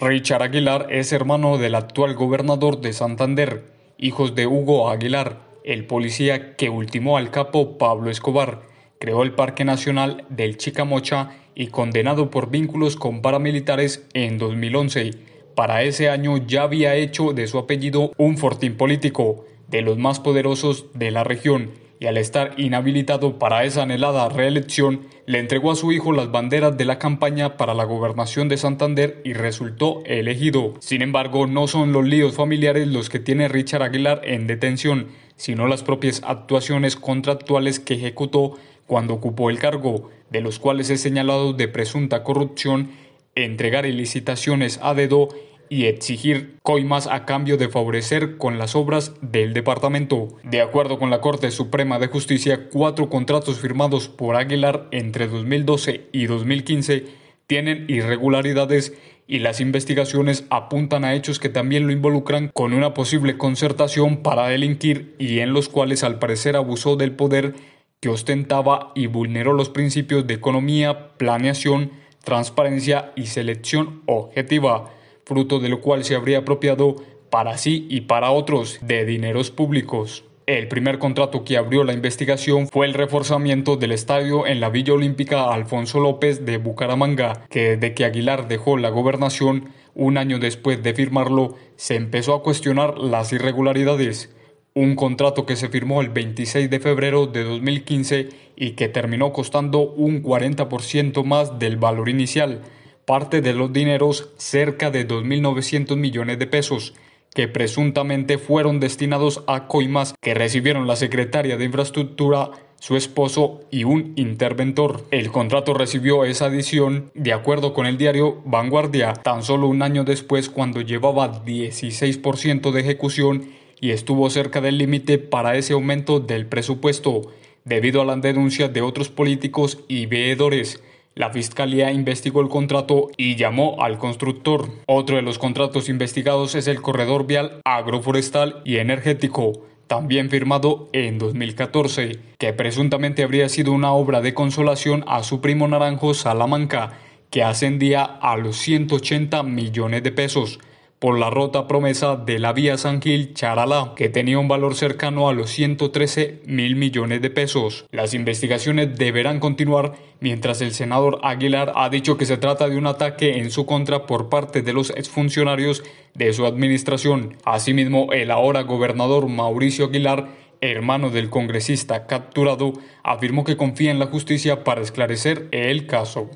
Richard Aguilar es hermano del actual gobernador de Santander, hijos de Hugo Aguilar, el policía que ultimó al capo Pablo Escobar, creó el Parque Nacional del Chicamocha y condenado por vínculos con paramilitares en 2011. Para ese año ya había hecho de su apellido un fortín político, de los más poderosos de la región y al estar inhabilitado para esa anhelada reelección, le entregó a su hijo las banderas de la campaña para la gobernación de Santander y resultó elegido. Sin embargo, no son los líos familiares los que tiene Richard Aguilar en detención, sino las propias actuaciones contractuales que ejecutó cuando ocupó el cargo, de los cuales es señalado de presunta corrupción, entregar ilicitaciones a dedo y exigir coimas a cambio de favorecer con las obras del departamento. De acuerdo con la Corte Suprema de Justicia, cuatro contratos firmados por Aguilar entre 2012 y 2015 tienen irregularidades y las investigaciones apuntan a hechos que también lo involucran con una posible concertación para delinquir y en los cuales al parecer abusó del poder que ostentaba y vulneró los principios de economía, planeación, transparencia y selección objetiva fruto de lo cual se habría apropiado para sí y para otros de dineros públicos. El primer contrato que abrió la investigación fue el reforzamiento del estadio en la Villa Olímpica Alfonso López de Bucaramanga, que desde que Aguilar dejó la gobernación, un año después de firmarlo, se empezó a cuestionar las irregularidades. Un contrato que se firmó el 26 de febrero de 2015 y que terminó costando un 40% más del valor inicial, parte de los dineros, cerca de 2.900 millones de pesos, que presuntamente fueron destinados a coimas que recibieron la secretaria de Infraestructura, su esposo y un interventor. El contrato recibió esa adición, de acuerdo con el diario Vanguardia, tan solo un año después cuando llevaba 16% de ejecución y estuvo cerca del límite para ese aumento del presupuesto, debido a las denuncias de otros políticos y veedores la fiscalía investigó el contrato y llamó al constructor. Otro de los contratos investigados es el corredor vial agroforestal y energético, también firmado en 2014, que presuntamente habría sido una obra de consolación a su primo naranjo Salamanca, que ascendía a los 180 millones de pesos por la rota promesa de la vía San Gil Charalá, que tenía un valor cercano a los 113 mil millones de pesos. Las investigaciones deberán continuar mientras el senador Aguilar ha dicho que se trata de un ataque en su contra por parte de los exfuncionarios de su administración. Asimismo, el ahora gobernador Mauricio Aguilar hermano del congresista capturado, afirmó que confía en la justicia para esclarecer el caso.